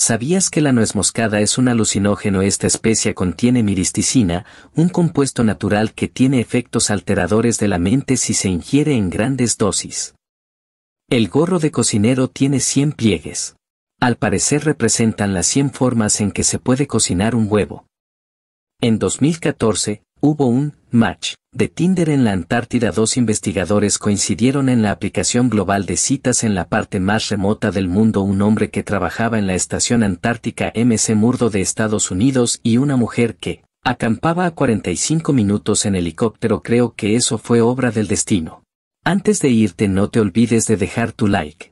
¿Sabías que la nuez moscada es un alucinógeno? Esta especie contiene miristicina, un compuesto natural que tiene efectos alteradores de la mente si se ingiere en grandes dosis. El gorro de cocinero tiene 100 pliegues. Al parecer representan las 100 formas en que se puede cocinar un huevo. En 2014, hubo un Match, de Tinder en la Antártida dos investigadores coincidieron en la aplicación global de citas en la parte más remota del mundo un hombre que trabajaba en la estación antártica MC Murdo de Estados Unidos y una mujer que acampaba a 45 minutos en helicóptero creo que eso fue obra del destino. Antes de irte no te olvides de dejar tu like.